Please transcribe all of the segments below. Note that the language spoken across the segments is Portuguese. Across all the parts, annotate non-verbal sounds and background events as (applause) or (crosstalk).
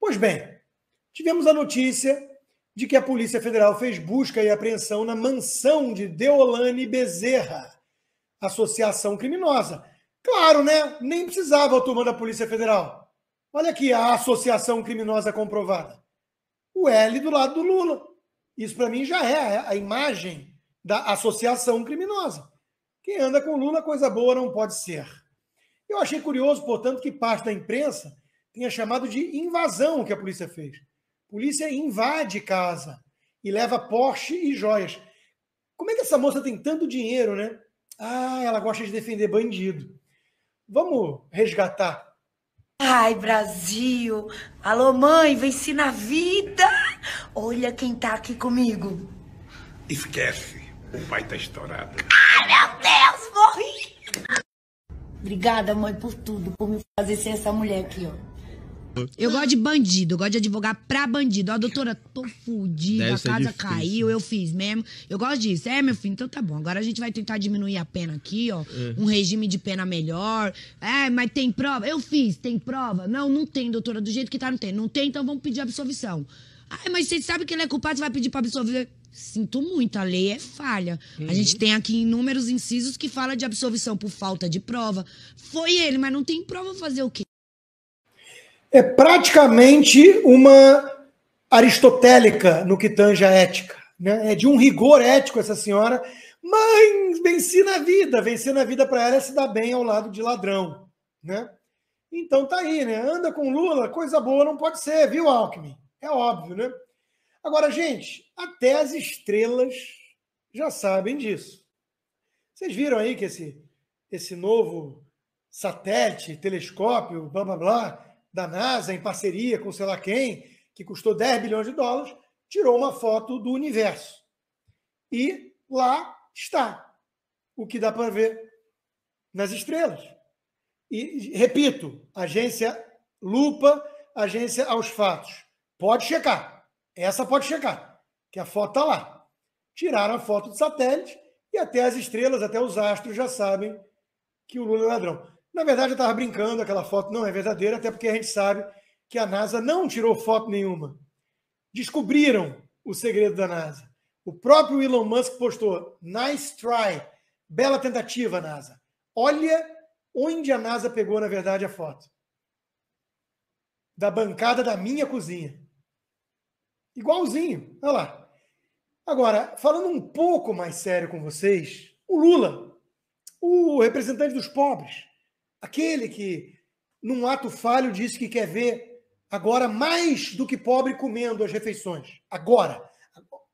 Pois bem, tivemos a notícia de que a Polícia Federal fez busca e apreensão na mansão de Deolane Bezerra, associação criminosa. Claro, né? Nem precisava a turma da Polícia Federal. Olha aqui a associação criminosa comprovada. O L do lado do Lula. Isso para mim já é a imagem da associação criminosa. Quem anda com Lula, coisa boa não pode ser. Eu achei curioso, portanto, que parte da imprensa tenha chamado de invasão o que a polícia fez. A polícia invade casa e leva Porsche e joias. Como é que essa moça tem tanto dinheiro, né? Ah, ela gosta de defender bandido. Vamos resgatar. Ai, Brasil! Alô, mãe, venci na vida! Olha quem tá aqui comigo. Esquece, o pai tá estourado. Ai, meu Deus, morri! Obrigada, mãe, por tudo, por me fazer ser essa mulher aqui, ó. Eu gosto de bandido, eu gosto de advogar pra bandido. Ó, doutora, tô fudida, a casa difícil. caiu, né? eu fiz mesmo. Eu gosto disso. É, meu filho, então tá bom. Agora a gente vai tentar diminuir a pena aqui, ó. É. Um regime de pena melhor. É, mas tem prova? Eu fiz, tem prova? Não, não tem, doutora. Do jeito que tá, não tem. Não tem, então vamos pedir absolvição. Ah, mas você sabe que ele é culpado, você vai pedir pra absolver. Sinto muito, a lei é falha. Uhum. A gente tem aqui inúmeros incisos que fala de absolvição por falta de prova. Foi ele, mas não tem prova fazer o quê? é praticamente uma aristotélica no que tange a ética. Né? É de um rigor ético essa senhora, mas venci na vida. Vencer na vida para ela é se dar bem ao lado de ladrão. Né? Então tá aí, né? Anda com Lula, coisa boa não pode ser, viu, Alckmin? É óbvio, né? Agora, gente, até as estrelas já sabem disso. Vocês viram aí que esse, esse novo satélite, telescópio, blá blá blá, da NASA, em parceria com sei lá quem, que custou 10 bilhões de dólares, tirou uma foto do universo. E lá está o que dá para ver nas estrelas. E, repito, agência lupa, agência aos fatos. Pode checar. Essa pode checar, que a foto está lá. Tiraram a foto do satélite e até as estrelas, até os astros já sabem que o Lula é ladrão. Na verdade, eu estava brincando, aquela foto não é verdadeira, até porque a gente sabe que a NASA não tirou foto nenhuma. Descobriram o segredo da NASA. O próprio Elon Musk postou: Nice try, bela tentativa, NASA. Olha onde a NASA pegou, na verdade, a foto. Da bancada da minha cozinha. Igualzinho, olha lá. Agora, falando um pouco mais sério com vocês, o Lula, o representante dos pobres, Aquele que, num ato falho, disse que quer ver agora mais do que pobre comendo as refeições. Agora.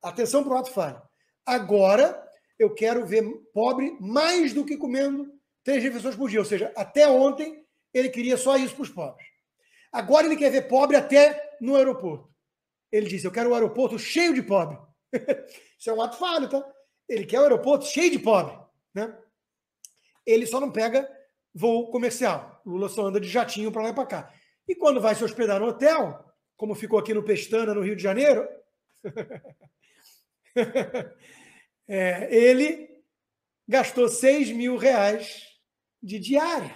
Atenção para o ato falho. Agora eu quero ver pobre mais do que comendo três refeições por dia. Ou seja, até ontem ele queria só isso para os pobres. Agora ele quer ver pobre até no aeroporto. Ele disse: Eu quero um aeroporto cheio de pobre. (laughs) isso é um ato falho, tá? Ele quer um aeroporto cheio de pobre. Né? Ele só não pega voo comercial. Lula só anda de jatinho para lá e para cá. E quando vai se hospedar no hotel, como ficou aqui no Pestana, no Rio de Janeiro, (laughs) é, ele gastou 6 mil reais de diária.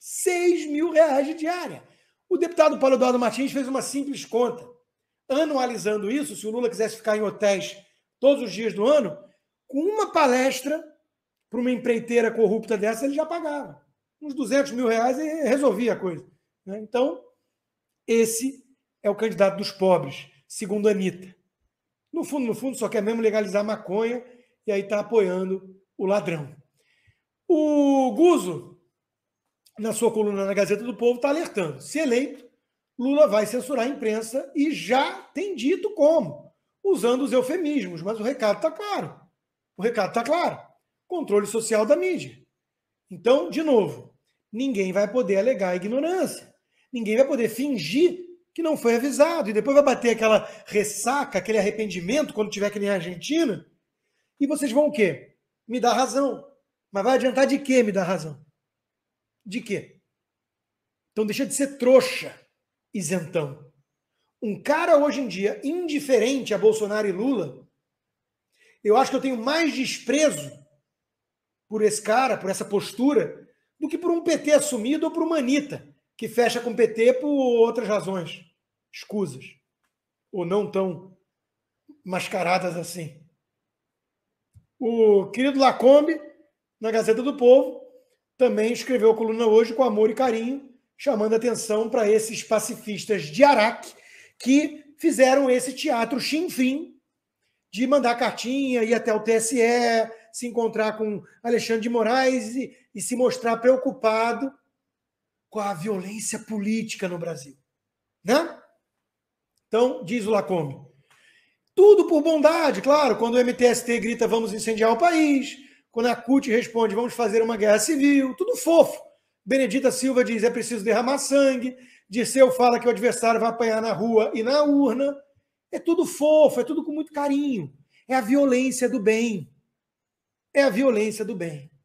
6 mil reais de diária. O deputado Paulo Eduardo Martins fez uma simples conta. Anualizando isso, se o Lula quisesse ficar em hotéis todos os dias do ano, com uma palestra para uma empreiteira corrupta dessa, ele já pagava uns 200 mil reais e resolvia a coisa. Né? Então, esse é o candidato dos pobres, segundo a Anitta. No fundo, no fundo, só quer mesmo legalizar maconha e aí está apoiando o ladrão. O Guzo, na sua coluna na Gazeta do Povo, está alertando. Se eleito, Lula vai censurar a imprensa e já tem dito como, usando os eufemismos, mas o recado está claro. O recado está claro. Controle social da mídia. Então, de novo, ninguém vai poder alegar ignorância. Ninguém vai poder fingir que não foi avisado. E depois vai bater aquela ressaca, aquele arrependimento quando tiver que nem a Argentina. E vocês vão o quê? Me dar razão. Mas vai adiantar de quê me dar razão? De quê? Então deixa de ser trouxa, isentão. Um cara hoje em dia indiferente a Bolsonaro e Lula, eu acho que eu tenho mais desprezo por esse cara, por essa postura, do que por um PT assumido ou por uma Anitta, que fecha com o PT por outras razões, escusas, ou não tão mascaradas assim. O querido Lacombe, na Gazeta do Povo, também escreveu a coluna hoje com amor e carinho, chamando atenção para esses pacifistas de Araque que fizeram esse teatro chinfim de mandar cartinha, ir até o TSE, se encontrar com Alexandre de Moraes e, e se mostrar preocupado com a violência política no Brasil. Né? Então, diz o Lacombe. Tudo por bondade, claro, quando o MTST grita vamos incendiar o país, quando a CUT responde vamos fazer uma guerra civil, tudo fofo. Benedita Silva diz é preciso derramar sangue, Dirceu fala que o adversário vai apanhar na rua e na urna. É tudo fofo, é tudo com muito carinho. É a violência do bem é a violência do bem.